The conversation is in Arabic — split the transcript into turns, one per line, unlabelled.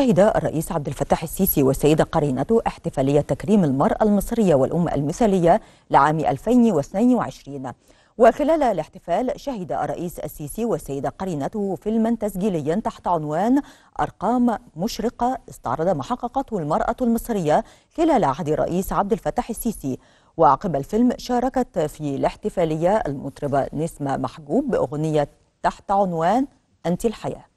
شهد الرئيس عبد الفتاح السيسي والسيدة قرينته احتفالية تكريم المرأة المصرية والأم المثالية لعام 2022 وخلال الاحتفال شهد الرئيس السيسي والسيدة قرينته فيلما تسجيليا تحت عنوان أرقام مشرقة استعرض ما حققته المرأة المصرية خلال عهد الرئيس عبد الفتاح السيسي وعقب الفيلم شاركت في الاحتفالية المطربة نسمة محجوب بأغنية تحت عنوان أنت الحياة